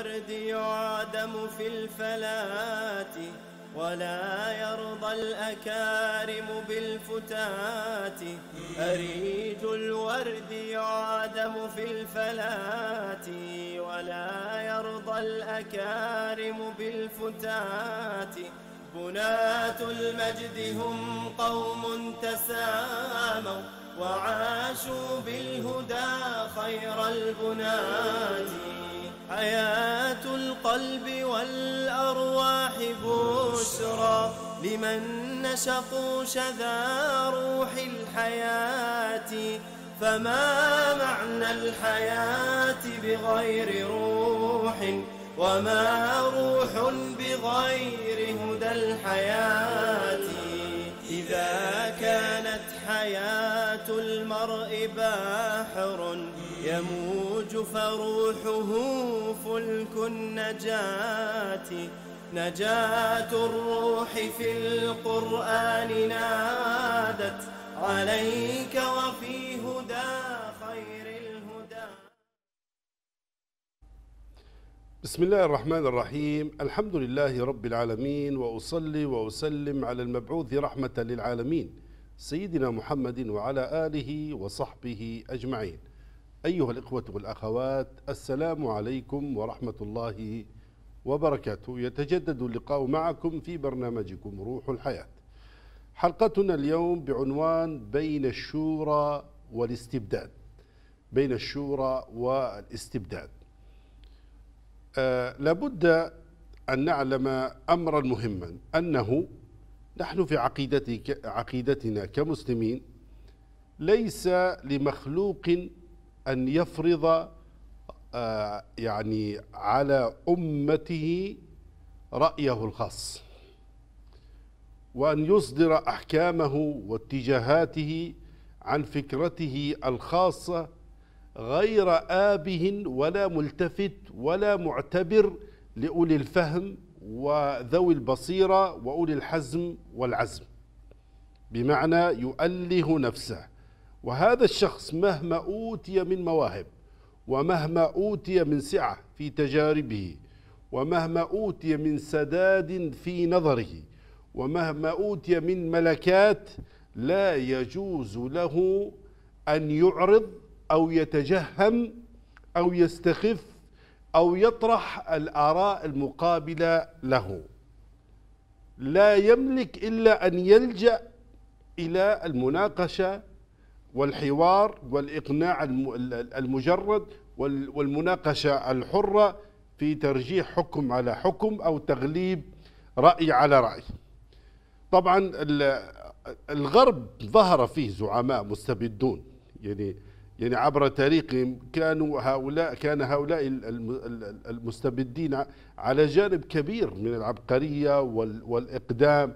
الورد يعدم في الفلات ولا يرضى الأكارم بالفتات أريج الورد يعدم في الفلات ولا يرضى الأكارم بالفتات بناة المجد هم قوم تساموا وعاشوا بالهدى خير البنات حياة القلب والأرواح بشرى لمن نشقوا شذا روح الحياة فما معنى الحياة بغير روح وما روح بغير هدى الحياة إذا كانت حياة المرء باحر يموج فروحه فلك النجاة نجاة الروح في القرآن نادت عليك وفي هدى خير الهدى بسم الله الرحمن الرحيم الحمد لله رب العالمين وأصلي وأسلم على المبعوث رحمة للعالمين سيدنا محمد وعلى آله وصحبه أجمعين أيها الإخوة والأخوات السلام عليكم ورحمة الله وبركاته يتجدد اللقاء معكم في برنامجكم روح الحياة حلقتنا اليوم بعنوان بين الشورى والاستبداد بين الشورى والاستبداد أه لابد أن نعلم أمرا مهما أنه نحن في عقيدتك عقيدتنا كمسلمين ليس لمخلوق أن يفرض آه، يعني على أمته رأيه الخاص وأن يصدر أحكامه واتجاهاته عن فكرته الخاصة غير آبه ولا ملتفت ولا معتبر لأولي الفهم وذوي البصيرة وأولي الحزم والعزم بمعنى يؤله نفسه وهذا الشخص مهما أوتي من مواهب ومهما أوتي من سعة في تجاربه ومهما أوتي من سداد في نظره ومهما أوتي من ملكات لا يجوز له أن يعرض أو يتجهم أو يستخف أو يطرح الآراء المقابلة له لا يملك إلا أن يلجأ إلى المناقشة والحوار والإقناع المجرد والمناقشة الحرة في ترجيح حكم على حكم أو تغليب رأي على رأي طبعا الغرب ظهر فيه زعماء مستبدون يعني يعني عبر تاريخهم كانوا هؤلاء كان هؤلاء المستبدين على جانب كبير من العبقريه والاقدام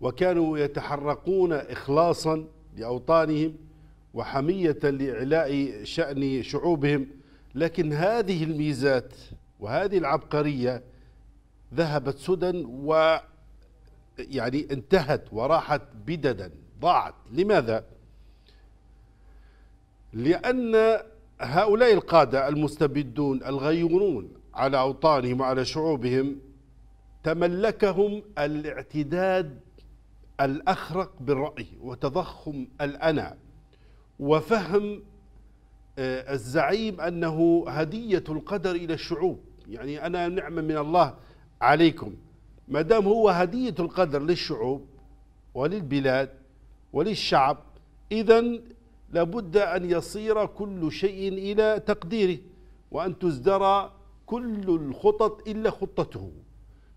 وكانوا يتحرقون اخلاصا لأوطانهم وحمية لإعلاء شأن شعوبهم لكن هذه الميزات وهذه العبقرية ذهبت سدى و يعني انتهت وراحت بددا ضاعت لماذا؟ لأن هؤلاء القادة المستبدون الغيورون على أوطانهم وعلى شعوبهم تملكهم الاعتداد الأخرق بالرأي وتضخم الأنا وفهم آه، الزعيم أنه هدية القدر إلى الشعوب يعني أنا نعمة من الله عليكم ما دام هو هدية القدر للشعوب وللبلاد وللشعب إذا لابد أن يصير كل شيء إلى تقديره وأن تزدرى كل الخطط إلا خطته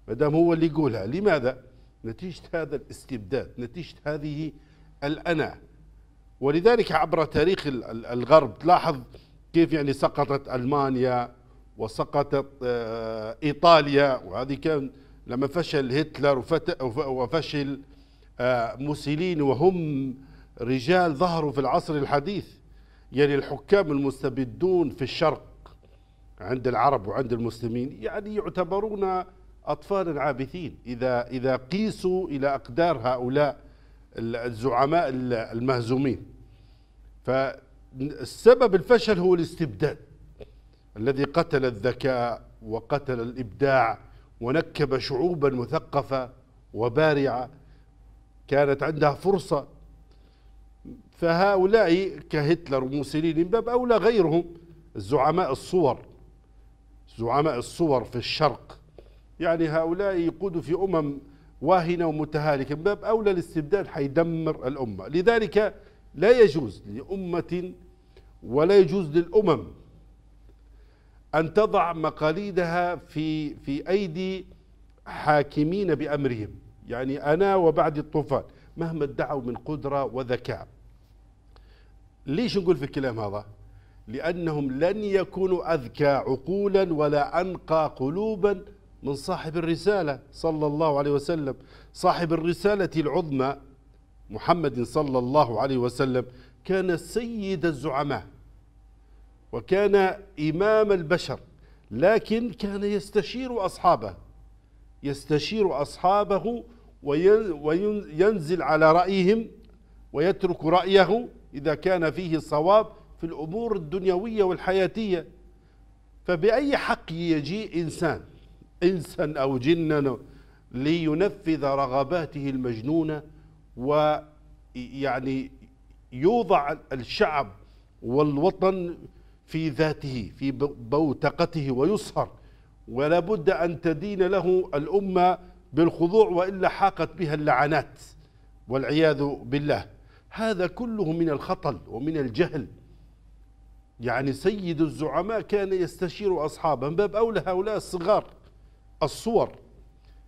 ما دام هو اللي يقولها لماذا؟ نتيجة هذا الاستبداد نتيجة هذه الأنا ولذلك عبر تاريخ الغرب تلاحظ كيف يعني سقطت ألمانيا وسقطت آه، إيطاليا وهذه كان لما فشل هتلر وفشل آه، موسيليني وهم رجال ظهروا في العصر الحديث يعني الحكام المستبدون في الشرق عند العرب وعند المسلمين يعني يعتبرون أطفال العابثين إذا إذا قيسوا إلى أقدار هؤلاء الزعماء المهزومين فالسبب الفشل هو الاستبداد الذي قتل الذكاء وقتل الإبداع ونكب شعوبا مثقفة وبارعة كانت عندها فرصة فهؤلاء كهتلر وموسوليني من باب أولى غيرهم الزعماء الصور زعماء الصور في الشرق يعني هؤلاء يقودوا في أمم واهنة ومتهالكة من باب أولى الاستبداد حيدمر الأمة لذلك لا يجوز لأمة ولا يجوز للأمم أن تضع مقاليدها في في أيدي حاكمين بأمرهم يعني أنا وبعد الطوفان مهما ادعوا من قدرة وذكاء ليش نقول في الكلام هذا لأنهم لن يكونوا أذكى عقولا ولا أنقى قلوبا من صاحب الرسالة صلى الله عليه وسلم صاحب الرسالة العظمى محمد صلى الله عليه وسلم كان سيد الزعماء وكان إمام البشر لكن كان يستشير أصحابه يستشير أصحابه وينزل على رأيهم ويترك رأيه إذا كان فيه صواب في الأمور الدنيوية والحياتية فبأي حق يجي إنسان إنسا أو جنا لينفذ رغباته المجنونة ويعني يوضع الشعب والوطن في ذاته في بوتقته ويصهر ولا بد أن تدين له الأمة بالخضوع وإلا حاقت بها اللعنات والعياذ بالله هذا كله من الخطل ومن الجهل يعني سيد الزعماء كان يستشير أصحابه من باب أولى هؤلاء الصغار الصور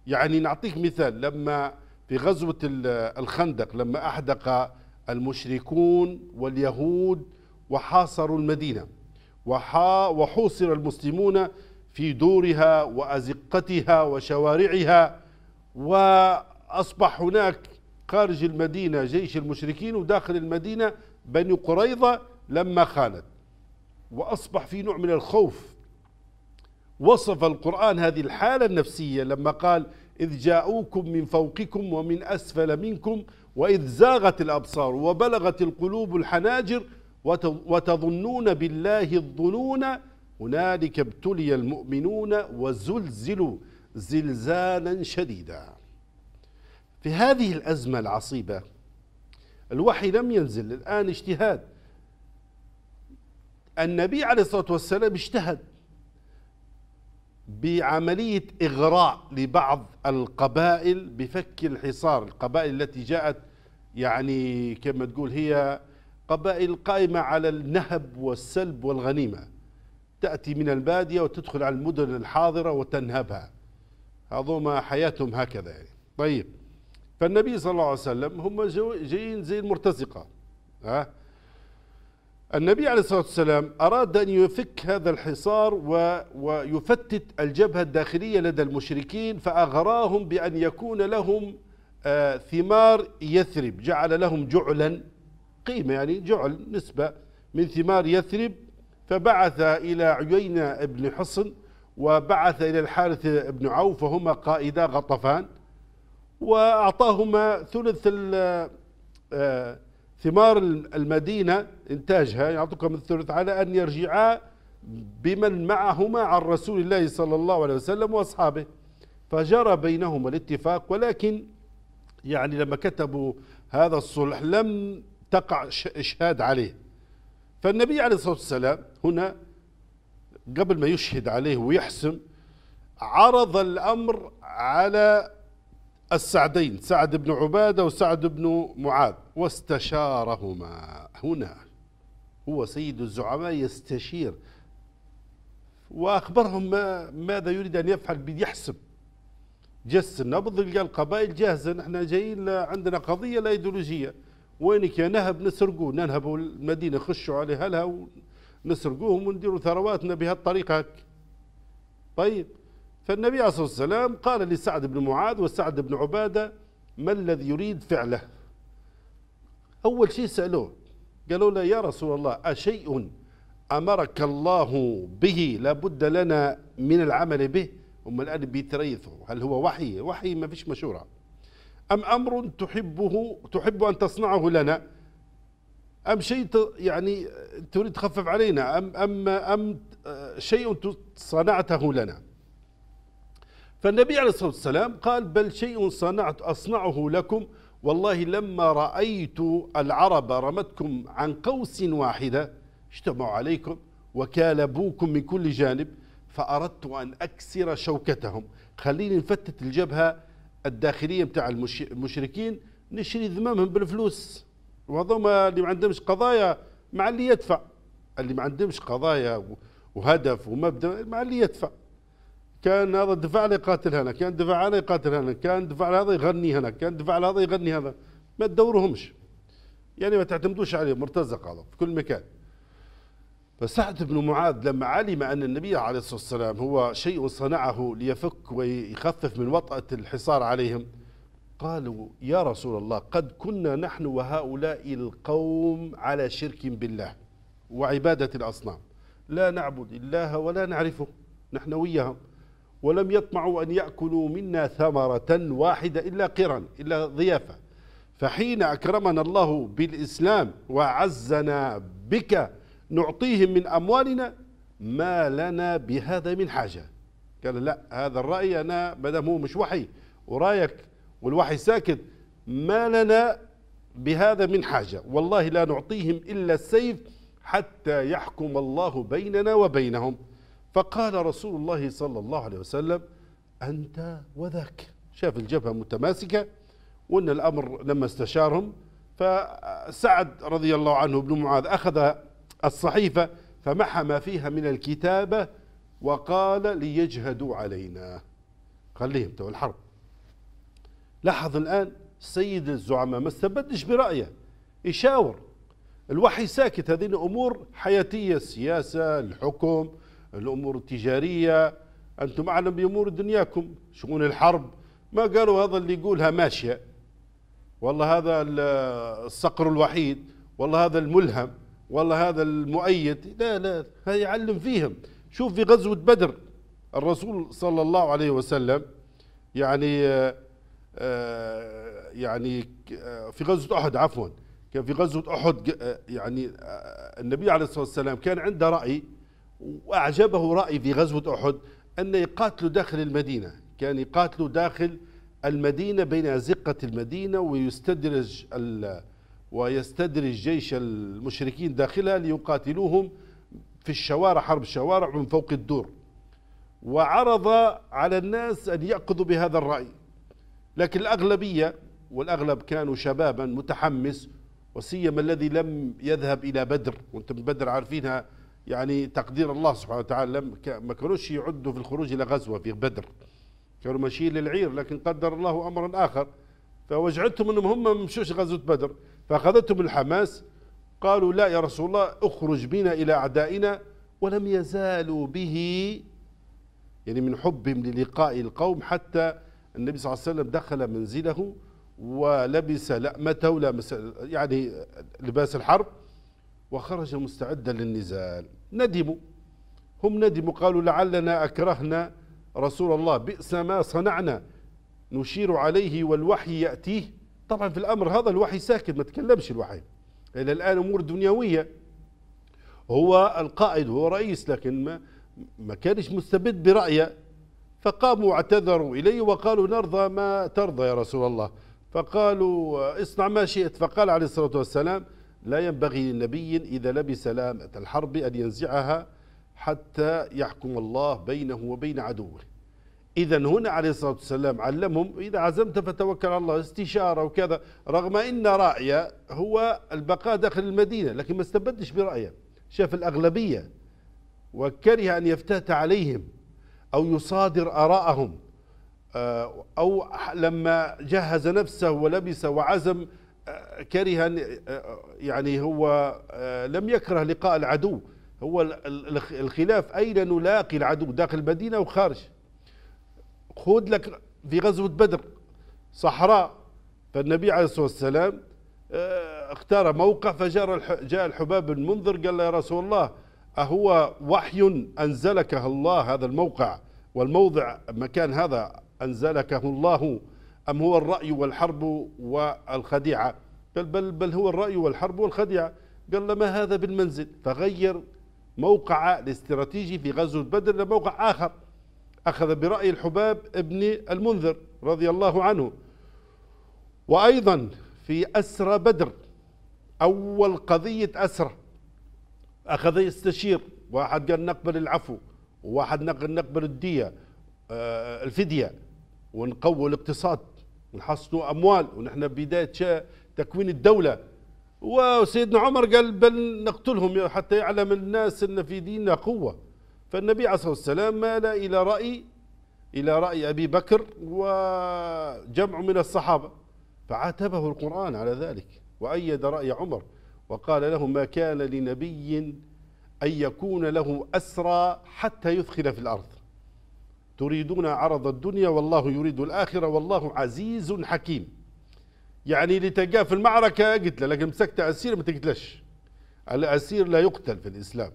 يعني نعطيك مثال لما في غزوة الخندق لما أحدق المشركون واليهود وحاصروا المدينة وحوصر المسلمون في دورها وأزقتها وشوارعها وأصبح هناك خارج المدينة جيش المشركين وداخل المدينة بني قريظة لما خانت وأصبح في نوع من الخوف وصف القرآن هذه الحالة النفسية لما قال إذ جاءوكم من فوقكم ومن أسفل منكم وإذ زاغت الأبصار وبلغت القلوب الحناجر وتظنون بالله الظنون هنالك ابتلي المؤمنون وزلزلوا زلزالا شديدا في هذه الأزمة العصيبة الوحي لم ينزل الآن اجتهاد النبي عليه الصلاة والسلام اجتهد بعملية إغراء لبعض القبائل بفك الحصار القبائل التي جاءت يعني كما تقول هي قبائل قائمة على النهب والسلب والغنيمة تأتي من البادية وتدخل على المدن الحاضرة وتنهبها هذوما حياتهم هكذا يعني طيب فالنبي صلى الله عليه وسلم هم جايين زي المرتزقة ها أه؟ النبي عليه الصلاة والسلام أراد أن يفك هذا الحصار و... ويفتت الجبهة الداخلية لدى المشركين فأغراهم بأن يكون لهم آه ثمار يثرب جعل لهم جعلا قيمة يعني جعل نسبة من ثمار يثرب فبعث إلى عيينة بن حصن وبعث إلى الحارث بن عوف وهما قائدا غطفان وأعطاهما ثلث آه ثمار المدينة إنتاجها يعطوكم الثلث على أن يرجعا بمن معهما عن رسول الله صلى الله عليه وسلم وأصحابه فجرى بينهما الاتفاق ولكن يعني لما كتبوا هذا الصلح لم تقع إشهاد عليه فالنبي عليه الصلاة والسلام هنا قبل ما يشهد عليه ويحسم عرض الأمر على السعدين سعد بن عبادة وسعد بن معاذ واستشارهما هنا هو سيد الزعماء يستشير وأخبرهم ما ماذا يريد أن يفعل بيحسب جس النبض لقى القبائل جاهزة نحن جايين عندنا قضية لا إيديولوجية وينك يا نهب نسرقوا ننهبوا المدينة خشوا عليها لها ونسرقوهم ونديروا ثرواتنا بهالطريقة هك. طيب فالنبي عليه الصلاة والسلام قال لسعد بن معاذ وسعد بن عبادة ما الذي يريد فعله أول شيء سألوه قالوا له يا رسول الله أشيء أمرك الله به لابد لنا من العمل به هم الآن بيتريثوا هل هو وحي وحي ما فيش مشورة أم أمر تحبه تحب أن تصنعه لنا أم شيء يعني تريد تخفف علينا أم أم أم آه، شيء صنعته لنا فالنبي عليه الصلاة والسلام قال بل شيء صنعت أصنعه لكم والله لما رأيت العرب رمتكم عن قوس واحدة اجتمعوا عليكم وكالبوكم من كل جانب فأردت أن أكسر شوكتهم خليني نفتت الجبهة الداخلية متاع المشركين نشري ذمامهم بالفلوس وهذوما اللي ما عندهمش قضايا مع اللي يدفع اللي ما عندهمش قضايا وهدف ومبدأ مع اللي يدفع كان هذا الدفاع لي قاتل هنا كان دفاع على يقاتل هنا كان دفاع هذا يغني هنا كان دفاع هذا يغني هذا ما تدورهمش يعني ما تعتمدوش عليه مرتزق هذا في كل مكان فسعد بن معاذ لما علم أن النبي عليه الصلاة والسلام هو شيء صنعه ليفك ويخفف من وطأة الحصار عليهم قالوا يا رسول الله قد كنا نحن وهؤلاء القوم على شرك بالله وعبادة الأصنام لا نعبد الله ولا نعرفه نحن وياهم ولم يطمعوا أن يأكلوا منا ثمرة واحدة إلا قرا إلا ضيافة فحين أكرمنا الله بالإسلام وعزنا بك نعطيهم من أموالنا ما لنا بهذا من حاجة قال لا هذا الرأي أنا ما دام هو مش وحي ورايك والوحي ساكت ما لنا بهذا من حاجة والله لا نعطيهم إلا السيف حتى يحكم الله بيننا وبينهم فقال رسول الله صلى الله عليه وسلم أنت وذاك شاف الجبهة متماسكة وأن الأمر لما استشارهم فسعد رضي الله عنه بن معاذ أخذ الصحيفة فمحى ما فيها من الكتابة وقال ليجهدوا علينا خليهم تو الحرب لاحظ الآن سيد الزعماء ما استبدش برأيه يشاور الوحي ساكت هذه أمور حياتية السياسة الحكم الأمور التجارية أنتم أعلم بأمور دنياكم شؤون الحرب ما قالوا هذا اللي يقولها ماشية والله هذا الصقر الوحيد والله هذا الملهم والله هذا المؤيد لا لا يعلم فيهم شوف في غزوة بدر الرسول صلى الله عليه وسلم يعني آه، آه، يعني آه، في غزوة أحد عفوا كان في غزوة أحد يعني النبي عليه الصلاة والسلام كان عنده رأي وأعجبه رأي في غزوة أحد أن يقاتلوا داخل المدينة كان يقاتلوا داخل المدينة بين أزقة المدينة ويستدرج ال ويستدرج جيش المشركين داخلها ليقاتلوهم في الشوارع حرب الشوارع من فوق الدور وعرض على الناس أن يأخذوا بهذا الرأي لكن الأغلبية والأغلب كانوا شبابا متحمس وسيما الذي لم يذهب إلى بدر وانتم بدر عارفينها يعني تقدير الله سبحانه وتعالى لم ما كانوش يعدوا في الخروج الى غزوه في بدر كانوا ماشيين للعير لكن قدر الله امرا اخر فوجعتهم انهم هم ما مشوش غزوه بدر فاخذتهم الحماس قالوا لا يا رسول الله اخرج بنا الى اعدائنا ولم يزالوا به يعني من حبهم للقاء القوم حتى النبي صلى الله عليه وسلم دخل منزله ولبس لأمته يعني لباس الحرب وخرج مستعدا للنزال ندموا هم ندموا قالوا لعلنا أكرهنا رسول الله بئس ما صنعنا نشير عليه والوحي يأتيه طبعا في الأمر هذا الوحي ساكت ما تكلمش الوحي إلى الآن أمور دنيوية هو القائد هو رئيس لكن ما, ما كانش مستبد برأيه فقاموا اعتذروا إليه وقالوا نرضى ما ترضى يا رسول الله فقالوا اصنع ما شئت فقال عليه الصلاة والسلام لا ينبغي لنبي إذا لبس لامة الحرب أن ينزعها حتى يحكم الله بينه وبين عدوه إذا هنا عليه الصلاة والسلام علمهم إذا عزمت فتوكل على الله استشارة وكذا رغم أن رأيه هو البقاء داخل المدينة لكن ما استبدش برأيه شاف الأغلبية وكره أن يفتات عليهم أو يصادر آراءهم آه، أو لما جهز نفسه ولبس وعزم كرها آه، يعني هو آه، لم يكره لقاء العدو هو الخلاف أين نلاقي العدو داخل المدينة وخارج خذ لك في غزوة بدر صحراء فالنبي عليه الصلاة والسلام آه، اختار موقع فجاء جاء الحباب بن منذر قال له يا رسول الله أهو وحي أنزلكه الله هذا الموقع والموضع مكان هذا أنزلكه الله أم هو الرأي والحرب والخديعة بل, بل, بل هو الرأي والحرب والخديعة قال له ما هذا بالمنزل فغير موقع الاستراتيجي في غزوة بدر لموقع آخر أخذ برأي الحباب ابن المنذر رضي الله عنه وأيضا في أسرى بدر أول قضية أسرى أخذ يستشير واحد قال نقبل العفو وواحد نقبل الدية آه، الفدية ونقوي الاقتصاد ونحصلوا اموال ونحن بدايه تكوين الدوله وسيدنا عمر قال بل نقتلهم حتى يعلم الناس ان في ديننا قوه فالنبي عليه الصلاه والسلام مال الى راي الى راي ابي بكر وجمع من الصحابه فعاتبه القران على ذلك وايد راي عمر وقال له ما كان لنبي ان يكون له اسرى حتى يثخن في الارض تريدون عرض الدنيا والله يريد الآخرة والله عزيز حكيم يعني اللي تلقاه في المعركة قتله لكن مسكت أسير ما تقتلش الأسير لا يقتل في الإسلام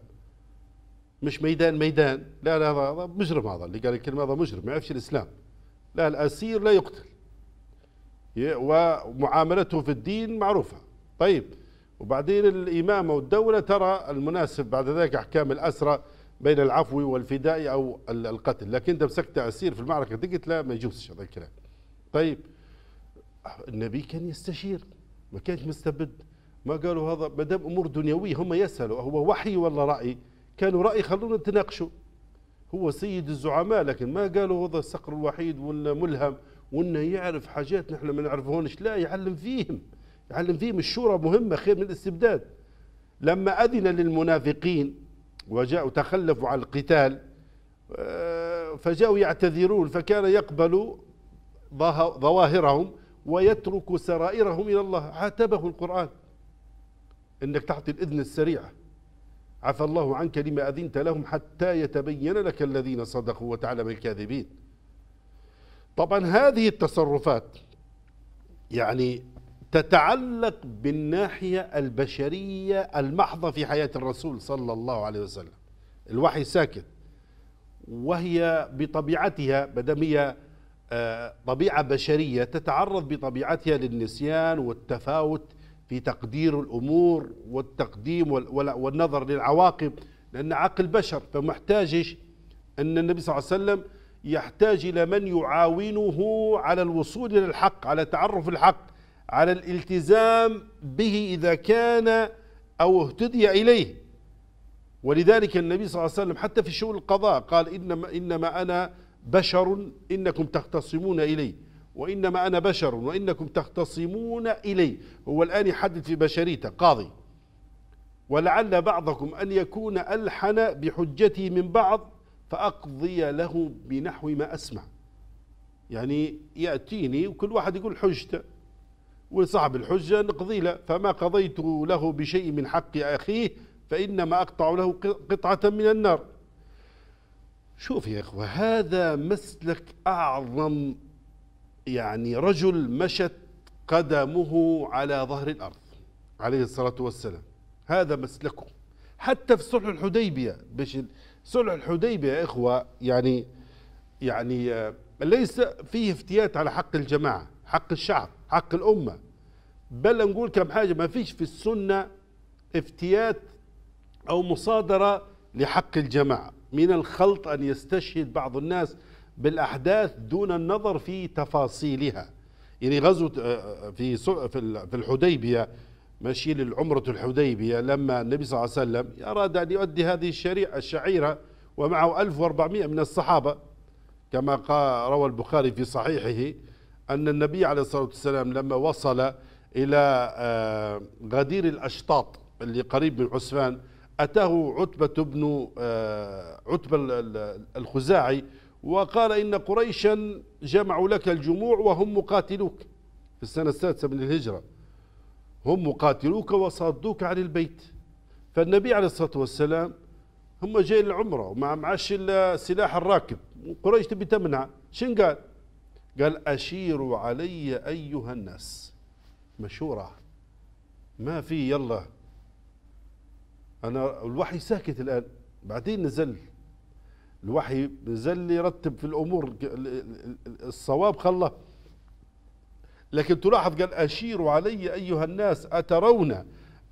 مش ميدان ميدان لا لا هذا مجرم هذا اللي قال الكلمة هذا مجرم ما يعرفش الإسلام لا الأسير لا يقتل ومعاملته في الدين معروفة طيب وبعدين الإمامة والدولة ترى المناسب بعد ذلك أحكام الأسرة بين العفو والفداء او القتل لكن انت مسكت اسير في المعركه دقت لا ما يجوزش هذا الكلام طيب النبي كان يستشير ما كانش مستبد ما قالوا هذا ما دام امور دنيويه هم يسالوا هو وحي ولا راي كانوا راي خلونا نتناقشوا هو سيد الزعماء لكن ما قالوا هذا الصقر الوحيد ولا ملهم وانه يعرف حاجات نحن ما نعرفهونش لا يعلم فيهم يعلم فيهم الشورى مهمه خير من الاستبداد لما اذن للمنافقين وجاءوا تخلفوا عن القتال آه، فجاءوا يعتذرون فكان يقبل ظواهرهم ويترك سرائرهم إلى الله عاتبه القرآن إنك تعطي الإذن السريعة عفى الله عنك لما أذنت لهم حتى يتبين لك الذين صدقوا وتعلم الكاذبين طبعا هذه التصرفات يعني تتعلق بالناحية البشرية المحضة في حياة الرسول صلى الله عليه وسلم الوحي ساكت وهي بطبيعتها مادام هي آه، طبيعة بشرية تتعرض بطبيعتها للنسيان والتفاوت في تقدير الأمور والتقديم والنظر للعواقب لأن عقل بشر فمحتاجش أن النبي صلى الله عليه وسلم يحتاج إلى من يعاونه على الوصول إلى الحق على تعرف الحق على الالتزام به إذا كان أو اهتدي إليه ولذلك النبي صلى الله عليه وسلم حتى في شؤون القضاء قال إنما, إنما أنا بشر إنكم تختصمون إلي وإنما أنا بشر وإنكم تختصمون إلي هو الآن يحدد في بشريته قاضي ولعل بعضكم أن يكون ألحن بحجتي من بعض فأقضي له بنحو ما أسمع يعني يأتيني وكل واحد يقول حجته وصاحب الحجة نقضي له فما قضيت له بشيء من حق أخيه فإنما أقطع له قطعة من النار شوف يا إخوة هذا مسلك أعظم يعني رجل مشت قدمه على ظهر الأرض عليه الصلاة والسلام هذا مسلكه حتى في صلح الحديبية باش صلح الحديبية يا إخوة يعني يعني آه، ليس فيه افتيات على حق الجماعة حق الشعب حق الأمة بل نقول كم حاجة ما فيش في السنة افتيات أو مصادرة لحق الجماعة من الخلط أن يستشهد بعض الناس بالأحداث دون النظر في تفاصيلها يعني غزوة آه، آه، في في الحديبية ماشي للعمرة الحديبية لما النبي صلى الله عليه وسلم أراد أن يؤدي هذه الشريعة الشعيرة ومعه 1400 من الصحابة كما روى البخاري في صحيحه أن النبي عليه الصلاة والسلام لما وصل إلى آه، غدير الأشطاط اللي قريب من عسفان أتاه عتبة بن آه، عتبة الخزاعي وقال إن قريشا جمعوا لك الجموع وهم مقاتلوك في السنة السادسة من الهجرة هم مقاتلوك وصادوك عن البيت فالنبي عليه الصلاة والسلام هم جاي العمرة وما معاش إلا سلاح الراكب وقريش تبي تمنع شن قال قال أشيروا علي أيها الناس مشورة ما في يلا أنا الوحي ساكت الآن بعدين نزل الوحي نزل لي رتب في الأمور الصواب خله لكن تلاحظ قال أشيروا علي أيها الناس أترون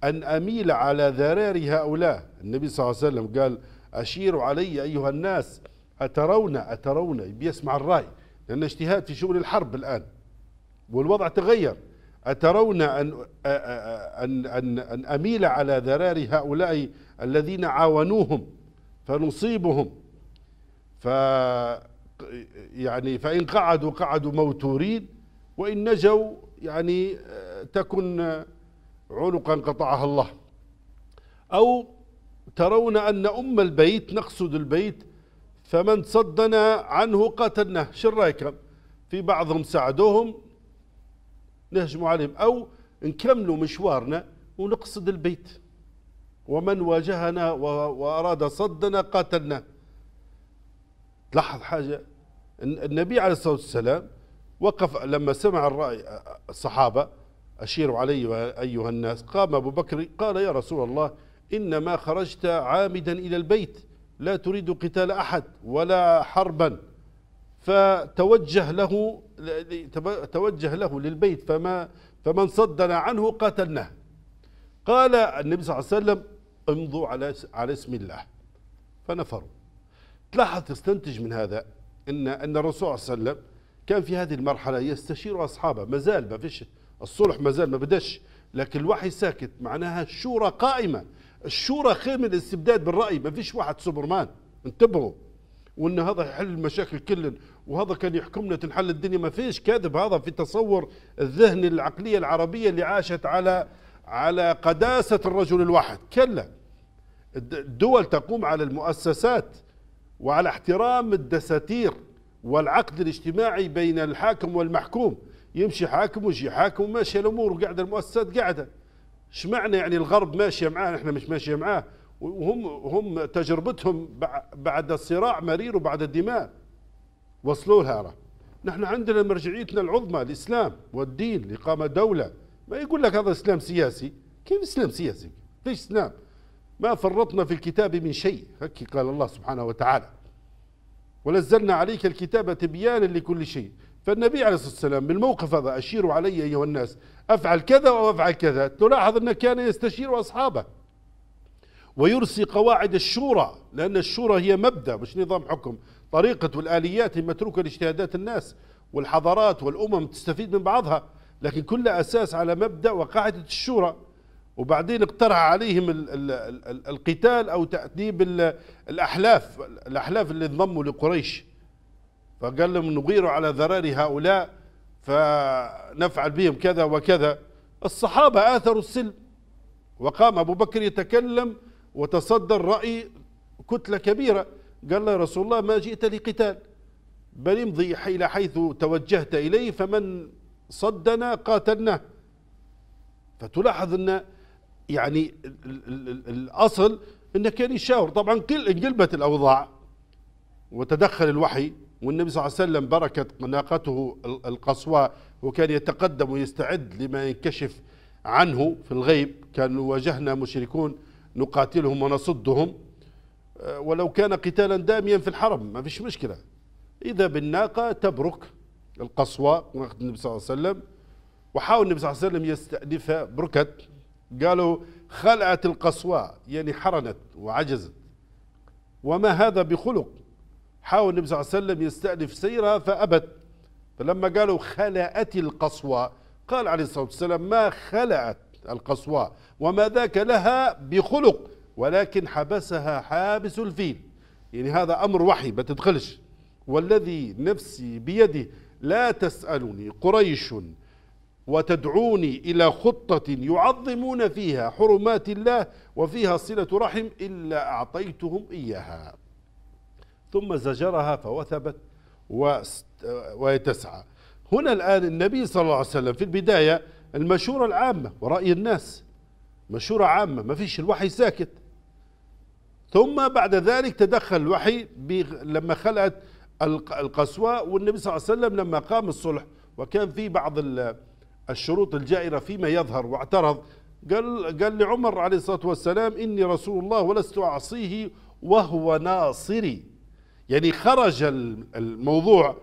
أن أميل على ذراري هؤلاء النبي صلى الله عليه وسلم قال أشيروا علي أيها الناس أترون أترون بيسمع الرأي لأن اجتهاد في شؤون الحرب الآن والوضع تغير أترون أن أن أن أن أميل على ذرار هؤلاء الذين عاونوهم فنصيبهم ف يعني فإن قعدوا قعدوا موتورين وإن نجوا يعني تكن عنقا قطعها الله أو ترون أن أم البيت نقصد البيت فمن صدنا عنه قتلناه شو رايكم في بعضهم ساعدوهم نهجموا عليهم أو نكملوا مشوارنا ونقصد البيت ومن واجهنا وأراد صدنا قاتلنا لاحظ حاجة النبي عليه الصلاة والسلام وقف لما سمع الرأي الصحابة أشيروا علي أيها الناس قام أبو بكر قال يا رسول الله إنما خرجت عامدا إلى البيت لا تريد قتال أحد ولا حربا فتوجه له توجه له للبيت فما فمن صدنا عنه قاتلناه قال النبي صلى الله عليه وسلم امضوا على على اسم الله فنفروا تلاحظ تستنتج من هذا ان ان الرسول صلى الله عليه وسلم كان في هذه المرحله يستشير اصحابه ما زال ما فيش الصلح ما زال ما بدش لكن الوحي ساكت معناها الشورى قائمه الشورى خير من الاستبداد بالراي ما فيش واحد سوبرمان انتبهوا وان هذا يحل المشاكل كلن وهذا كان يحكمنا تنحل الدنيا ما فيش كذب هذا في تصور الذهن العقلية العربية اللي عاشت على على قداسة الرجل الواحد كلا الدول تقوم على المؤسسات وعلى احترام الدساتير والعقد الاجتماعي بين الحاكم والمحكوم يمشي حاكم ويجي حاكم وماشية الأمور وقاعدة المؤسسات قاعدة ايش معنى يعني الغرب ماشية معاه احنا مش ماشية معاه وهم هم تجربتهم بعد الصراع مرير وبعد الدماء وصلوا لها راه نحن عندنا مرجعيتنا العظمى الاسلام والدين لاقامه دوله ما يقول لك هذا اسلام سياسي كيف اسلام سياسي ليش اسلام ما فرطنا في الكتاب من شيء هكي قال الله سبحانه وتعالى ونزلنا عليك الكتاب تبيانا لكل شيء فالنبي عليه الصلاه والسلام بالموقف هذا اشيروا علي ايها الناس افعل كذا وافعل كذا تلاحظ انه كان يستشير اصحابه ويرسي قواعد الشورى لان الشورى هي مبدا مش نظام حكم طريقة والآليات المتروكة لاجتهادات الناس والحضارات والأمم تستفيد من بعضها لكن كل أساس على مبدأ وقاعدة الشورى وبعدين اقترح عليهم الـ الـ الـ القتال أو تأديب الأحلاف الأحلاف اللي انضموا لقريش فقال لهم نغير على ذرار هؤلاء فنفعل بهم كذا وكذا الصحابة آثروا السلم وقام أبو بكر يتكلم وتصدر رأي كتلة كبيرة قال له يا رسول الله ما جئت لقتال بل امضي إلى حيث توجهت إليه فمن صدنا قاتلناه فتلاحظ أن يعني الأصل أنه كان يشاور طبعا انقلبت الأوضاع وتدخل الوحي والنبي صلى الله عليه وسلم بركت ناقته القصواء وكان يتقدم ويستعد لما ينكشف عنه في الغيب كانوا واجهنا مشركون نقاتلهم ونصدهم أه، ولو كان قتالا داميا في الحرم ما فيش مشكلة إذا بالناقة تبرك القصوى وقت النبي صلى الله عليه وسلم وحاول النبي صلى الله عليه وسلم يستأنفها بركت قالوا خلعت القصوى يعني حرنت وعجزت وما هذا بخلق حاول النبي صلى الله عليه وسلم يستأنف سيرها فأبت فلما قالوا خلعت القصوى قال عليه الصلاة والسلام ما خلعت القصوى وما ذاك لها بخلق ولكن حبسها حابس الفيل يعني هذا أمر وحي ما تدخلش والذي نفسي بيده لا تسألني قريش وتدعوني إلى خطة يعظمون فيها حرمات الله وفيها صلة رحم إلا أعطيتهم إياها ثم زجرها فوثبت ويتسعى هنا الآن النبي صلى الله عليه وسلم في البداية المشورة العامة ورأي الناس مشورة عامة ما فيش الوحي ساكت ثم بعد ذلك تدخل الوحي لما خلقت القسوة والنبي صلى الله عليه وسلم لما قام الصلح وكان في بعض الشروط الجائرة فيما يظهر واعترض قال, قال لعمر عليه الصلاة والسلام إني رسول الله ولست أعصيه وهو ناصري يعني خرج الموضوع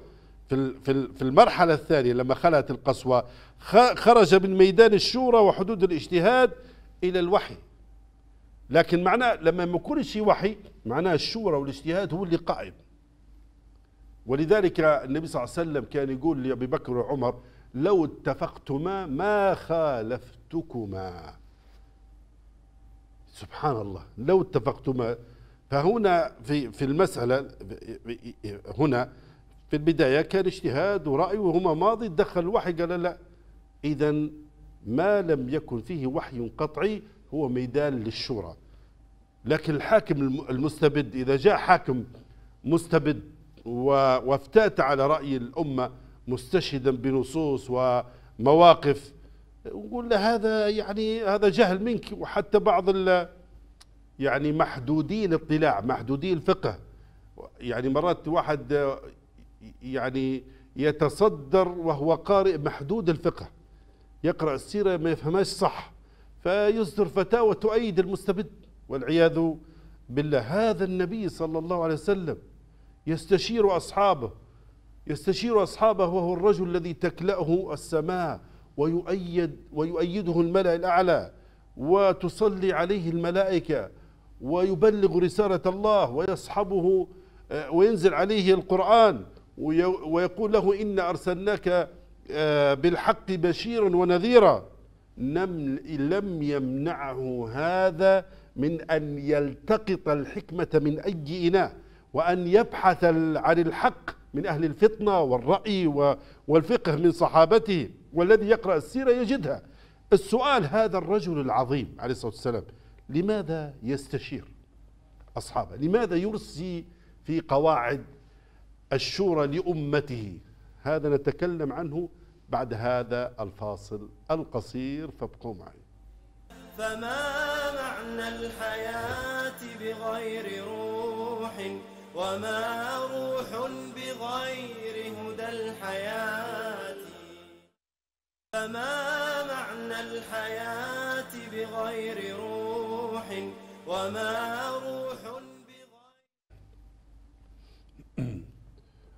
في في المرحلة الثانية لما خلت القسوة خرج من ميدان الشورى وحدود الاجتهاد إلى الوحي لكن معناه لما ما يكونش وحي معناه الشورى والاجتهاد هو اللي قائم ولذلك النبي صلى الله عليه وسلم كان يقول لأبي بكر وعمر لو اتفقتما ما خالفتكما سبحان الله لو اتفقتما فهنا في في المسألة هنا في البداية كان اجتهاد ورأي وهما ماضي دخل الوحي قال لا إذا ما لم يكن فيه وحي قطعي هو ميدان للشورى لكن الحاكم المستبد إذا جاء حاكم مستبد وافتات على رأي الأمة مستشهدا بنصوص ومواقف نقول له هذا يعني هذا جهل منك وحتى بعض يعني محدودي الاطلاع محدودي الفقه يعني مرات واحد يعني يتصدر وهو قارئ محدود الفقه يقرأ السيرة ما يفهمهاش صح فيصدر فتاوى تؤيد المستبد والعياذ بالله هذا النبي صلى الله عليه وسلم يستشير أصحابه يستشير أصحابه وهو الرجل الذي تكلأه السماء ويؤيد ويؤيده الملأ الأعلى وتصلي عليه الملائكة ويبلغ رسالة الله ويصحبه آه، وينزل عليه القرآن ويقول له انا أرسلناك آه، بالحق بشيرا ونذيرا لم يمنعه هذا من أن يلتقط الحكمة من أي إناء وأن يبحث عن الحق من أهل الفطنة والرأي والفقه من صحابته والذي يقرأ السيرة يجدها السؤال هذا الرجل العظيم عليه الصلاة والسلام لماذا يستشير أصحابه لماذا يرسي في قواعد الشورى لأمته هذا نتكلم عنه بعد هذا الفاصل القصير فابقوا معي فما معنى الحياة بغير روح وما روح بغير هدى الحياة فما معنى الحياة بغير روح وما روح بغير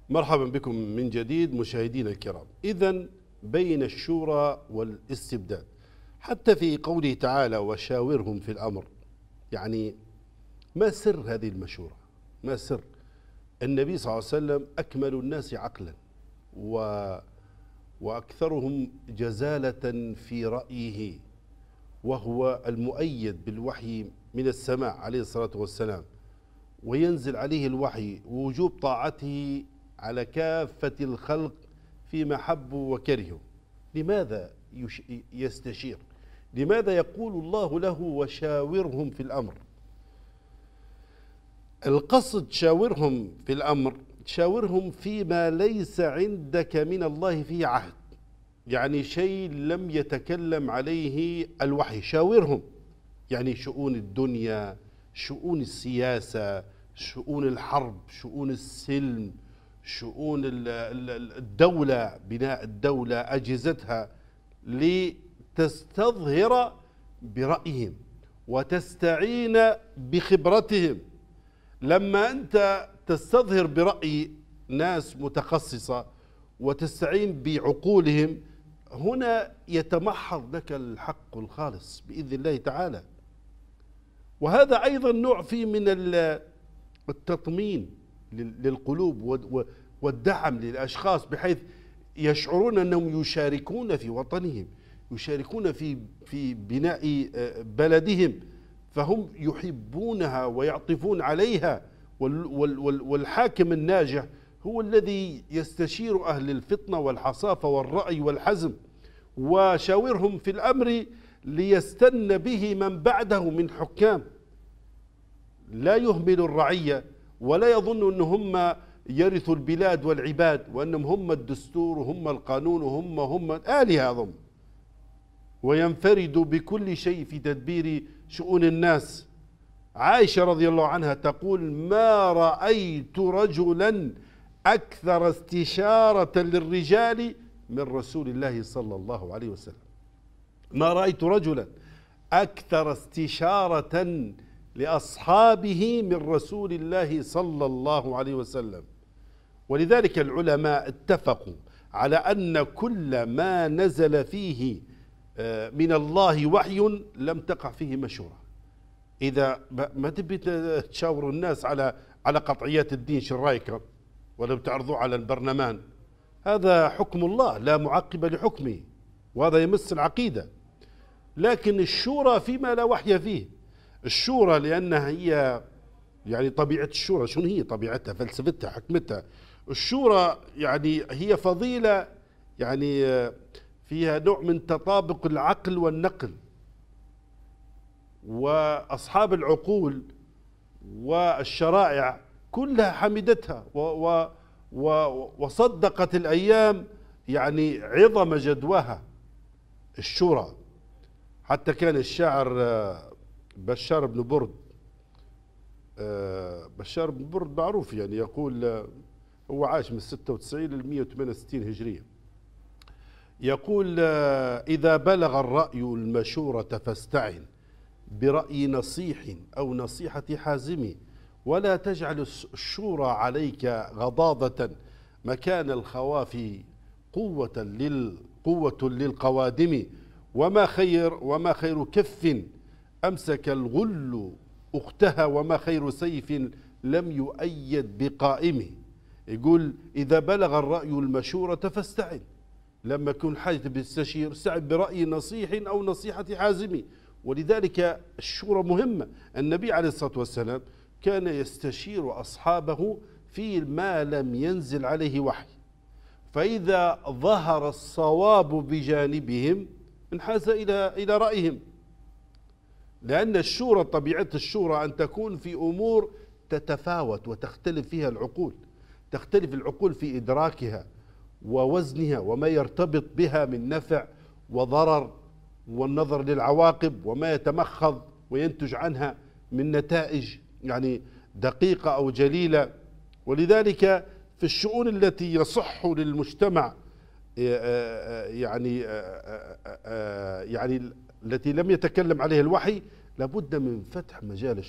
مرحبا بكم من جديد مشاهدينا الكرام إذا بين الشورى والاستبداد حتى في قوله تعالى وشاورهم في الأمر يعني ما سر هذه المشورة ما سر النبي صلى الله عليه وسلم أكمل الناس عقلا و وأكثرهم جزالة في رأيه وهو المؤيد بالوحي من السماء عليه الصلاة والسلام وينزل عليه الوحي ووجوب طاعته على كافة الخلق فيما حبوا وكرهوا لماذا يستشير لماذا يقول الله له وشاورهم في الأمر القصد شاورهم في الأمر شاورهم فيما ليس عندك من الله فيه عهد يعني شيء لم يتكلم عليه الوحي شاورهم يعني شؤون الدنيا شؤون السياسة شؤون الحرب شؤون السلم شؤون الدولة بناء الدولة أجهزتها لتستظهر برأيهم وتستعين بخبرتهم لما أنت تستظهر برأي ناس متخصصة وتستعين بعقولهم هنا يتمحض لك الحق الخالص بإذن الله تعالى وهذا أيضا نوع فيه من التطمين للقلوب والدعم للأشخاص بحيث يشعرون أنهم يشاركون في وطنهم يشاركون في في بناء آه، بلدهم فهم يحبونها ويعطفون عليها والحاكم الناجح هو الذي يستشير أهل الفطنة والحصافة والرأي والحزم وشاورهم في الأمر ليستن به من بعده من حكام لا يهمل الرعية ولا يظنوا أن هم يرثوا البلاد والعباد وأنهم هم الدستور وهم القانون وهم هم آلهة هم وينفرد بكل شيء في تدبير شؤون الناس عائشة رضي الله عنها تقول ما رأيت رجلا أكثر استشارة للرجال من رسول الله صلى الله عليه وسلم ما رأيت رجلا أكثر استشارة لأصحابه من رسول الله صلى الله عليه وسلم ولذلك العلماء اتفقوا على أن كل ما نزل فيه آه، من الله وحي لم تقع فيه مشورة إذا ما تبي تشاوروا الناس على على قطعيات الدين شو رايكم ولا بتعرضوه على البرلمان هذا حكم الله لا معقب لحكمه وهذا يمس العقيدة لكن الشورى فيما لا وحي فيه الشورى لأنها هي يعني طبيعة الشورى شنو هي طبيعتها فلسفتها حكمتها الشورى يعني هي فضيلة يعني آه، فيها نوع من تطابق العقل والنقل وأصحاب العقول والشرائع كلها حمدتها و و و وصدقت الأيام يعني عظم جدواها الشورى حتى كان الشاعر آه، بشار بن برد آه، بشار بن برد معروف يعني يقول آه، هو عاش من 96 ل 168 هجرية يقول آه، إذا بلغ الرأي المشورة فاستعن برأي نصيح أو نصيحة حازم ولا تجعل الشورى عليك غضاضة مكان الخواف قوة للقوة للقوادم وما خير وما خير كف أمسك الغل أختها وما خير سيف لم يؤيد بقائمه يقول إذا بلغ الرأي المشورة فاستعن لما يكون حاجة بالسشير استعن برأي نصيح أو نصيحة حازم ولذلك الشورى مهمة النبي عليه الصلاة والسلام كان يستشير أصحابه في ما لم ينزل عليه وحي فإذا ظهر الصواب بجانبهم انحاز إلى إلى رأيهم لأن الشورى طبيعة الشورى أن تكون في أمور تتفاوت وتختلف فيها العقول تختلف العقول في إدراكها ووزنها وما يرتبط بها من نفع وضرر والنظر للعواقب وما يتمخض وينتج عنها من نتائج يعني دقيقة أو جليلة ولذلك في الشؤون التي يصح للمجتمع آه، آه، آه، يعني يعني التي لم يتكلم عليه الوحي لابد من فتح مجال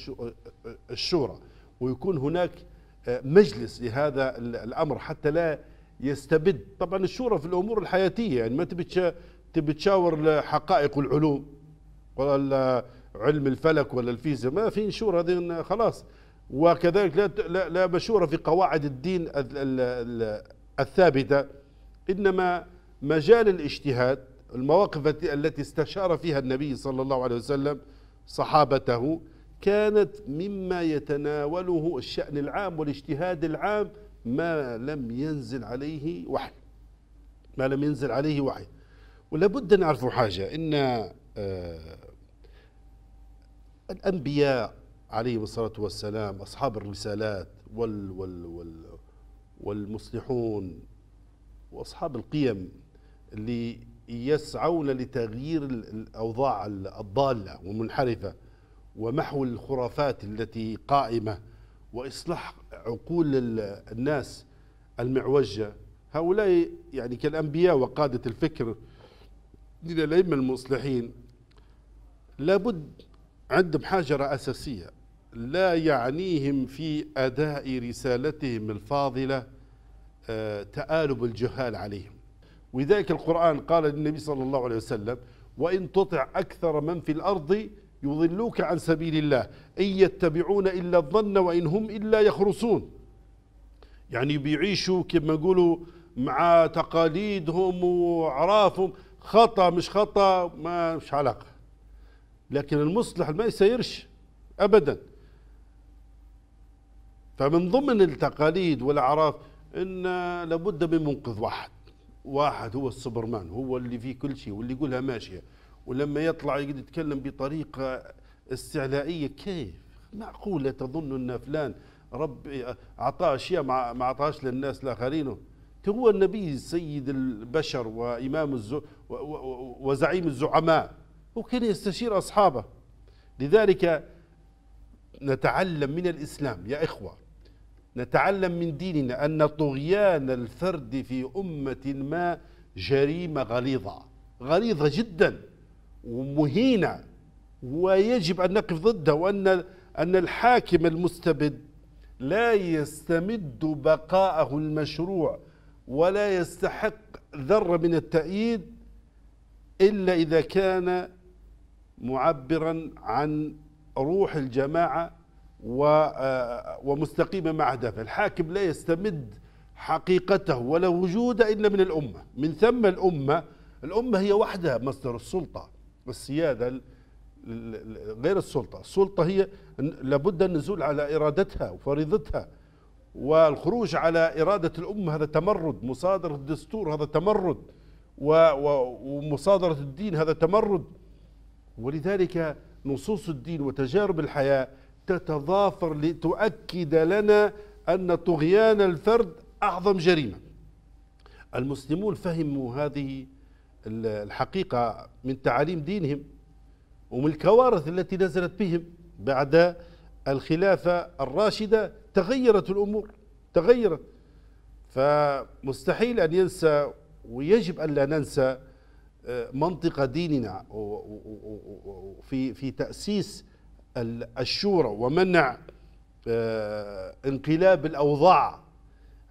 الشورى ويكون هناك آه، مجلس لهذا الامر حتى لا يستبد طبعا الشورى في الامور الحياتيه يعني ما تبي تبي تشاور حقائق العلوم ولا علم الفلك ولا الفيزياء ما في شورى هذه خلاص وكذلك لا لا مشوره في قواعد الدين الثابته انما مجال الاجتهاد المواقف التي استشار فيها النبي صلى الله عليه وسلم صحابته كانت مما يتناوله الشأن العام والاجتهاد العام ما لم ينزل عليه وحي ما لم ينزل عليه وحي ولابد نعرفوا حاجة إن آه، الأنبياء عليهم الصلاة والسلام أصحاب الرسالات وال وال وال والمصلحون وأصحاب القيم اللي يسعون لتغيير الأوضاع الضالة والمنحرفة ومحو الخرافات التي قائمة وإصلاح عقول الناس المعوجة هؤلاء يعني كالأنبياء وقادة الفكر من الأئمة المصلحين لابد عندهم حاجرة أساسية لا يعنيهم في أداء رسالتهم الفاضلة آه، تآلب الجهال عليهم ولذلك القرآن قال للنبي صلى الله عليه وسلم وإن تطع أكثر من في الأرض يضلوك عن سبيل الله إن يتبعون إلا الظن وإن هم إلا يخرصون يعني بيعيشوا كما يقولوا مع تقاليدهم وعرافهم خطأ مش خطأ ما مش علاقة لكن المصلح ما يسيرش أبدا فمن ضمن التقاليد والأعراف أن لابد من منقذ واحد واحد هو السوبرمان هو اللي فيه كل شيء واللي يقولها ماشيه ولما يطلع يتكلم بطريقه استعلائيه كيف معقوله تظن ان فلان رب اعطاه اشياء ما اعطاهاش للناس الاخرين هو النبي سيد البشر وامام الز... وزعيم الزعماء وكان يستشير اصحابه لذلك نتعلم من الاسلام يا اخوه نتعلم من ديننا أن طغيان الفرد في أمة ما جريمة غليظة غليظة جدا ومهينة ويجب أن نقف ضدها وأن أن الحاكم المستبد لا يستمد بقاءه المشروع ولا يستحق ذرة من التأييد إلا إذا كان معبرا عن روح الجماعة آه، ومستقيمة مع هدفه الحاكم لا يستمد حقيقته ولا وجوده إلا من الأمة من ثم الأمة الأمة هي وحدها مصدر السلطة والسيادة غير السلطة السلطة هي لابد النزول على إرادتها وفريضتها والخروج على إرادة الأمة هذا تمرد مصادرة الدستور هذا تمرد ومصادرة الدين هذا تمرد ولذلك نصوص الدين وتجارب الحياة تتضافر لتؤكد لنا أن طغيان الفرد أعظم جريمة المسلمون فهموا هذه الحقيقة من تعاليم دينهم ومن الكوارث التي نزلت بهم بعد الخلافة الراشدة تغيرت الأمور تغيرت فمستحيل أن ينسى ويجب أن لا ننسى آه، منطقة ديننا في في تأسيس الشورى ومنع آه، انقلاب الأوضاع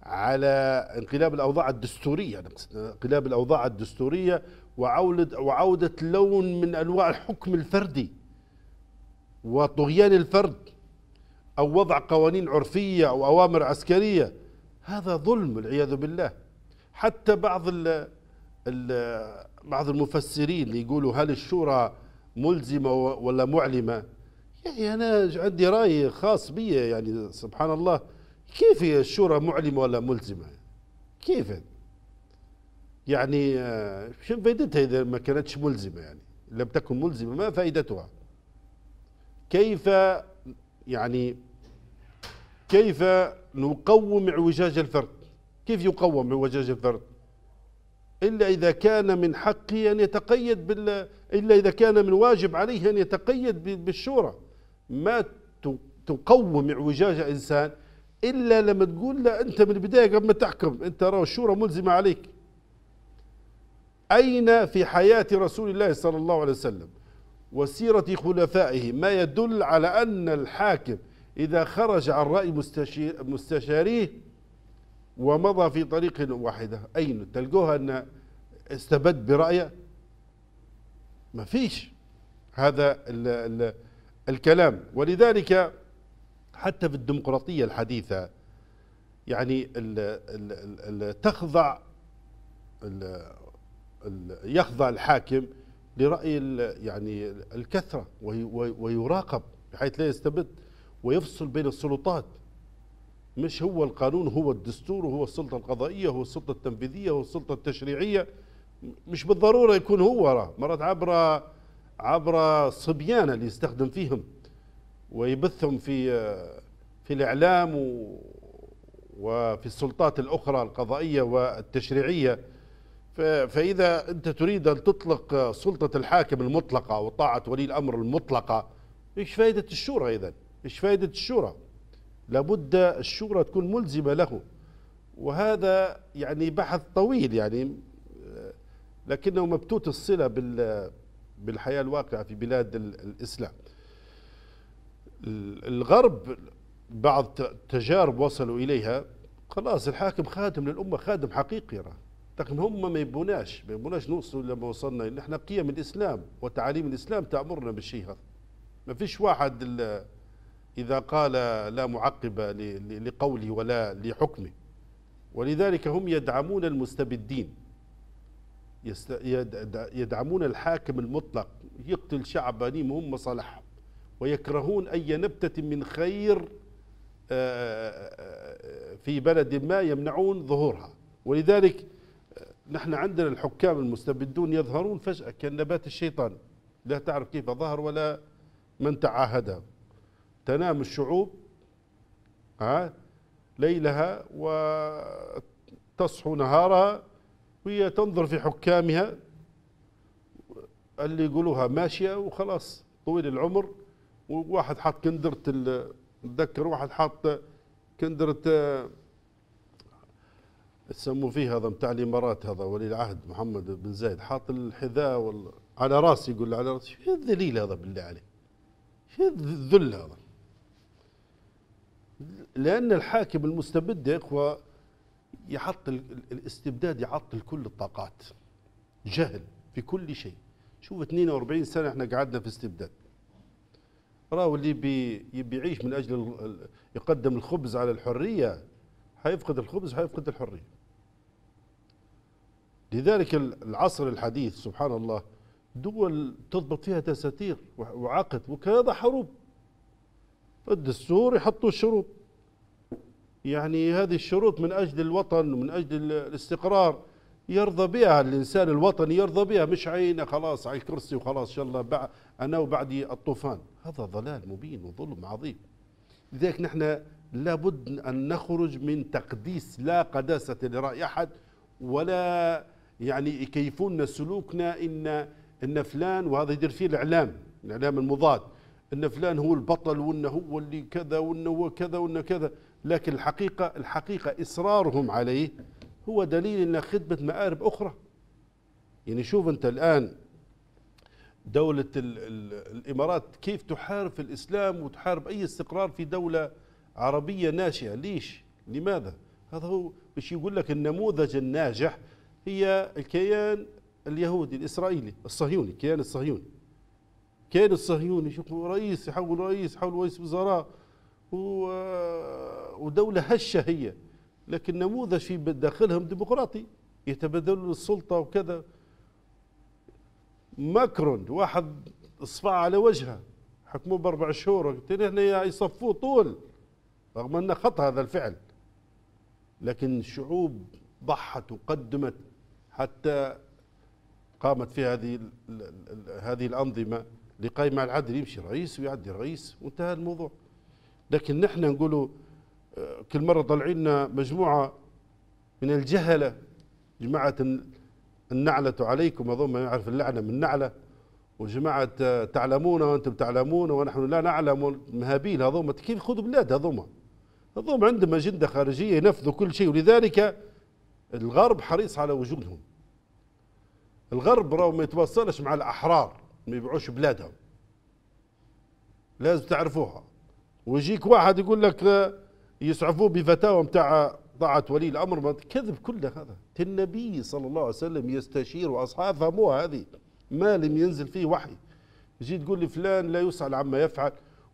على انقلاب الأوضاع الدستورية يعني انقلاب الأوضاع الدستورية وعودة, وعودة لون من أنواع الحكم الفردي وطغيان الفرد أو وضع قوانين عرفية أو أوامر عسكرية هذا ظلم والعياذ بالله حتى بعض ال ال بعض المفسرين اللي يقولوا هل الشورى ملزمة ولا معلمة يعني أنا عندي رأي خاص بي يعني سبحان الله كيف هي الشورى معلمة ولا ملزمة كيف يعني آه، شو فائدتها إذا ما كانتش ملزمة يعني لم تكن ملزمة ما فائدتها كيف يعني كيف نقوم اعوجاج الفرد كيف يقوم اعوجاج الفرد إلا إذا كان من حقه أن يتقيد بال إلا إذا كان من واجب عليه أن يتقيد بالشورى ما تقوم اعوجاج انسان الا لما تقول له انت من البدايه قبل ما تحكم انت راه الشورى ملزمه عليك اين في حياه رسول الله صلى الله عليه وسلم وسيره خلفائه ما يدل على ان الحاكم اذا خرج عن راي مستشاريه ومضى في طريق واحده اين تلقوها ان استبد برايه ما فيش هذا ال ال الكلام ولذلك حتى في الديمقراطية الحديثة يعني ال ال ال الـ تخضع ال ال يخضع الحاكم لرأي يعني الكثرة ويراقب بحيث لا يستبد ويفصل بين السلطات مش هو القانون هو الدستور وهو السلطة القضائية هو السلطة التنفيذية هو السلطة التشريعية مش بالضرورة يكون هو مرات عبر عبر صبيانه اللي يستخدم فيهم ويبثهم في آه، في الاعلام وفي السلطات الاخرى القضائيه والتشريعيه فاذا انت تريد ان تطلق سلطه الحاكم المطلقه وطاعه ولي الامر المطلقه ايش فائده الشورى اذا؟ ايش فائده الشورى؟ لابد الشورى تكون ملزمه له وهذا يعني بحث طويل يعني آه، لكنه مبتوت الصله بال بالحياة الواقعة في بلاد الإسلام الغرب بعض تجارب وصلوا إليها خلاص الحاكم خادم للأمة خادم حقيقي راه لكن هم ما يبوناش ما يبوناش نوصلوا لما وصلنا نحن قيم الإسلام وتعاليم الإسلام تأمرنا بالشيء هذا ما فيش واحد إذا قال لا معقب لقوله ولا لحكمه ولذلك هم يدعمون المستبدين يدعمون الحاكم المطلق يقتل شعب بني هم مصالحهم ويكرهون أي نبتة من خير في بلد ما يمنعون ظهورها ولذلك نحن عندنا الحكام المستبدون يظهرون فجأة كالنبات الشيطان لا تعرف كيف ظهر ولا من تعاهده تنام الشعوب ها ليلها وتصحو نهارها وهي تنظر في حكامها اللي يقولوها ماشيه وخلاص طويل العمر وواحد حاط كندرة اتذكر واحد حاط كندرة آه، يسموا فيه هذا نتاع الامارات هذا ولي العهد محمد بن زايد حاط الحذاء وال... على راسي يقول على راسي شو الذليل هذا بالله عليك شو الذل هذا لان الحاكم المستبد يا اخوه يحط الاستبداد يعطل كل الطاقات جهل في كل شيء شوف 42 سنه احنا قعدنا في استبداد راهو اللي بي يبي يعيش من اجل يقدم الخبز على الحريه حيفقد الخبز حيفقد الحريه لذلك العصر الحديث سبحان الله دول تضبط فيها دساتير وعقد وكذا حروب الدستور يحطوا الشروط يعني هذه الشروط من أجل الوطن ومن أجل الاستقرار يرضى بها الإنسان الوطني يرضى بها مش عينه خلاص على الكرسي وخلاص إن شاء الله أنا وبعدي الطوفان هذا ضلال مبين وظلم عظيم لذلك نحن لابد أن نخرج من تقديس لا قداسة لرأي أحد ولا يعني يكيفون سلوكنا إن إن فلان وهذا يدير فيه الإعلام الإعلام المضاد إن فلان هو البطل وإنه هو اللي كذا وإنه هو كذا وإنه كذا لكن الحقيقة الحقيقة إصرارهم عليه هو دليل أن خدمة مآرب أخرى يعني شوف أنت الآن دولة الإمارات كيف تحارب في الإسلام وتحارب أي استقرار في دولة عربية ناشئة ليش لماذا هذا هو باش يقول لك النموذج الناجح هي الكيان اليهودي الإسرائيلي الصهيوني الكيان الصهيوني الكيان الصهيوني شوفوا رئيس يحول رئيس يحول رئيس وزراء و ودولة هشة هي لكن نموذج في داخلهم ديمقراطي يتبادلوا السلطة وكذا ماكرون واحد اصبع على وجهه حكموه باربع شهور هنا يصفوه طول رغم أنه خطأ هذا الفعل لكن شعوب ضحت وقدمت حتى قامت في هذه هذه الأنظمة لقايمة العدل يمشي رئيس ويعدي الرئيس وانتهى الموضوع لكن نحن نقولوا كل مرة طالعين مجموعة من الجهلة جماعة النعلة عليكم أظن ما يعرف اللعنة من نعلة وجماعة تعلمون وأنتم تعلمون ونحن لا نعلم مهابيل هذوما كيف خذوا بلاد هذوما هذوما عندهم أجندة خارجية ينفذوا كل شيء ولذلك الغرب حريص على وجودهم الغرب راهو ما يتواصلش مع الأحرار ما يبيعوش بلادهم لازم تعرفوها ويجيك واحد يقول لك يسعفوه بفتاوى متاع طاعة ولي الأمر كذب كله هذا النبي صلى الله عليه وسلم يستشير أصحابه فهموها هذه ما لم ينزل فيه وحي يجي تقول لي فلان لا يسأل عما يفعل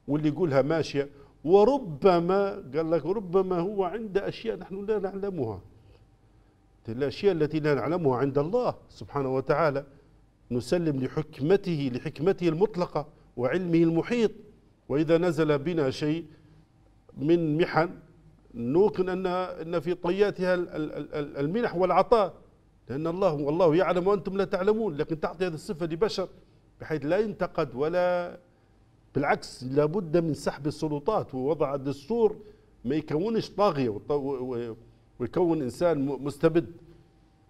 واللي يقولها ماشية وربما قال لك ربما هو عند أشياء نحن لا نعلمها الأشياء التي لا نعلمها عند الله سبحانه وتعالى نسلم لحكمته لحكمته المطلقة وعلمه المحيط وإذا نزل بنا شيء من محن نوقن أن أن في طياتها المنح والعطاء لأن الله والله يعلم وأنتم لا تعلمون لكن تعطي هذه الصفة لبشر بحيث لا ينتقد ولا بالعكس لابد من سحب السلطات ووضع الدستور ما يكونش طاغية ويكون إنسان مستبد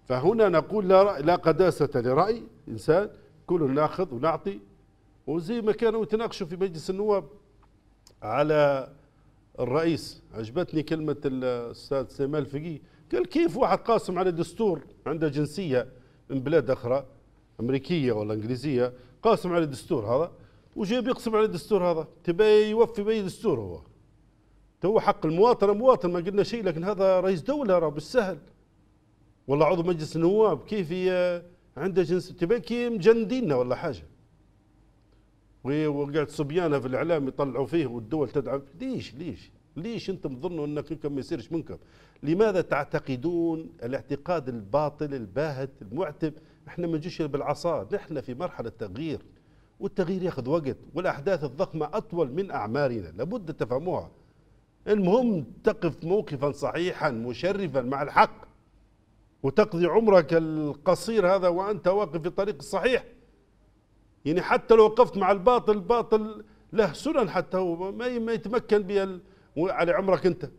فهنا نقول لا, رأي لا قداسة لرأي إنسان كل ناخذ ونعطي وزي ما كانوا يتناقشوا في مجلس النواب على الرئيس عجبتني كلمة الأستاذ سيمال فقي قال كيف واحد قاسم على دستور عنده جنسية من بلاد أخرى أمريكية ولا إنجليزية قاسم على الدستور هذا وجاي يقسم على الدستور هذا تبي يوفي بأي دستور هو تو حق المواطن مواطن ما قلنا شيء لكن هذا رئيس دولة راه بالسهل ولا عضو مجلس النواب كيف عنده جنس تبي كي مجندينا ولا حاجه وقعد صبيانها في الاعلام يطلعوا فيه والدول تدعم ليش ليش ليش انتم تظنوا انك انكم ما يصيرش منكم لماذا تعتقدون الاعتقاد الباطل الباهت المعتب احنا ما نجيش بالعصا نحن في مرحله تغيير والتغيير ياخذ وقت والاحداث الضخمه اطول من اعمارنا لابد تفهموها المهم تقف موقفا صحيحا مشرفا مع الحق وتقضي عمرك القصير هذا وانت واقف في الطريق الصحيح يعني حتى لو وقفت مع الباطل الباطل له سنن حتى هو ما يتمكن بها على عمرك انت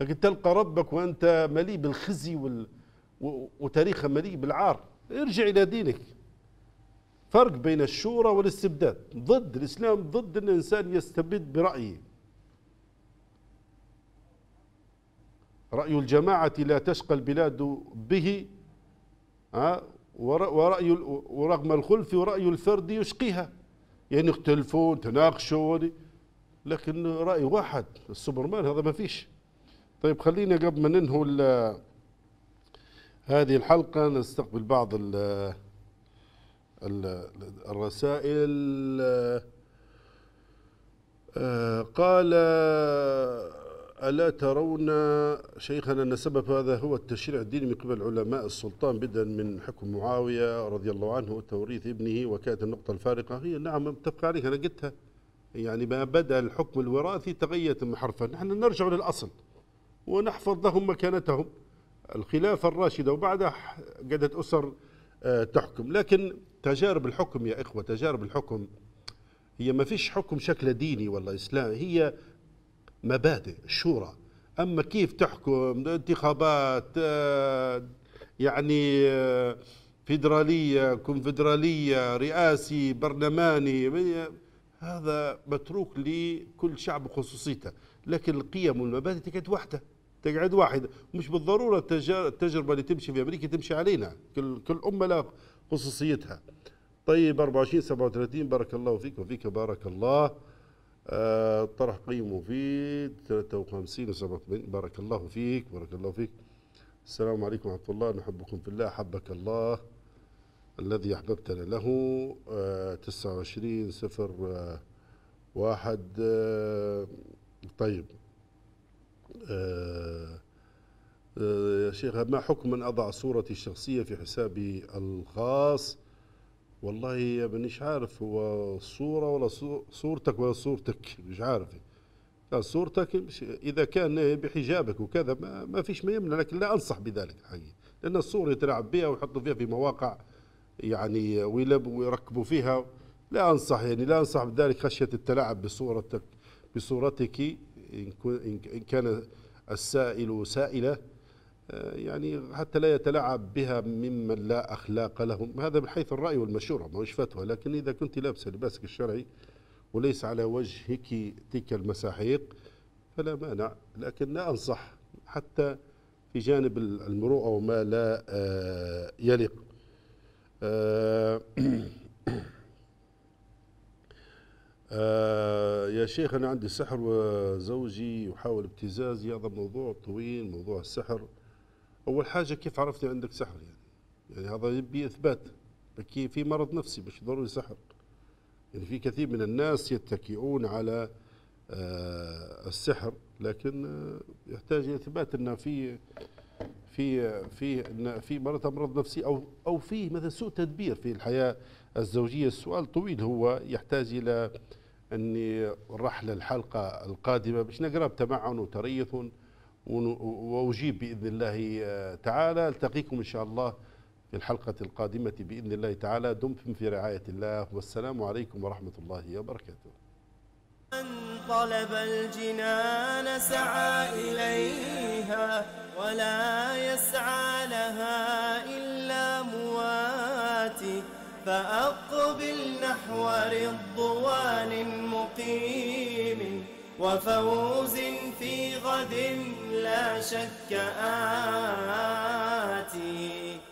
لكن تلقى ربك وانت مليء بالخزي وال وتاريخه مليء بالعار ارجع الى دينك فرق بين الشورى والاستبداد ضد الاسلام ضد ان الانسان يستبد برايه راي الجماعه لا تشقى البلاد به آه، ورأي ورغم الخلف ورأي الفرد يشقيها يعني تلفون تناقشوا لكن رأي واحد السوبرمان هذا ما فيش طيب خلينا قبل ما ننهوا هذه الحلقة نستقبل بعض الـ الـ الرسائل آه، قال ألا ترون شيخنا أن سبب هذا هو التشريع الديني من قبل علماء السلطان بدءا من حكم معاوية رضي الله عنه وتوريث ابنه وكانت النقطة الفارقة هي نعم متفق عليك أنا قلتها يعني ما بدأ الحكم الوراثي تغيرت حرفا نحن نرجع للأصل ونحفظ لهم مكانتهم الخلافة الراشدة وبعدها قعدت أسر آه، تحكم لكن تجارب الحكم يا إخوة تجارب الحكم هي ما فيش حكم شكل ديني والله إسلام هي مبادئ الشورى اما كيف تحكم انتخابات آه، يعني آه، فيدراليه كونفدراليه رئاسي برلماني هذا متروك لكل شعب خصوصيته لكن القيم والمبادئ تقعد وحده تقعد واحده مش بالضروره التجربه اللي تمشي في امريكا تمشي علينا كل كل امه لها خصوصيتها طيب 24 37 بارك الله فيك وفيك بارك الله آه، طرح قيمه في 53 و87 بارك الله فيك بارك الله فيك السلام عليكم ورحمة الله نحبكم في الله حبك الله الذي أحببتنا له 29 آه، 0 آه، واحد طيب يا شيخ ما حكم أن أضع صورتي الشخصية في حسابي الخاص والله مانيش عارف هو صورة ولا صورتك ولا صورتك مش عارف صورتك إذا كان بحجابك وكذا ما, ما فيش ما يمنع لكن لا أنصح بذلك الحقيقة لأن الصورة يتلاعب بها ويحطوا فيها في مواقع يعني ويلبوا ويركبوا فيها لا أنصح يعني لا أنصح بذلك خشية التلاعب بصورتك بصورتك إن كان السائل سائلة آه، يعني حتى لا يتلاعب بها ممن لا أخلاق لهم هذا من حيث الرأي والمشورة ما هوش فتوى لكن إذا كنت لابسة لباسك الشرعي وليس على وجهك تلك المساحيق فلا مانع لكن لا أنصح حتى في جانب المروءة وما لا آه، يليق آه، يا شيخ أنا عندي سحر وزوجي يحاول ابتزازي هذا موضوع طويل موضوع السحر اول حاجه كيف عرفتي عندك سحر يعني يعني هذا يبي اثبات كي في مرض نفسي مش ضروري سحر يعني في كثير من الناس يتكئون على آه، السحر لكن آه، يحتاج الى اثبات ان في في في في مرض امراض نفسي او او في مثلا سوء تدبير في الحياه الزوجيه السؤال طويل هو يحتاج الى اني رحله الحلقه القادمه باش نقرا بتمعن وتريث وأجيب بإذن الله آه، تعالى ألتقيكم إن شاء الله في الحلقة القادمة بإذن الله تعالى دمتم في رعاية الله والسلام عليكم ورحمة الله وبركاته من طلب الجنان سعى إليها ولا يسعى لها إلا مواتي فأقبل نحو رضوان مقيم وفوز في غد لا شك آتي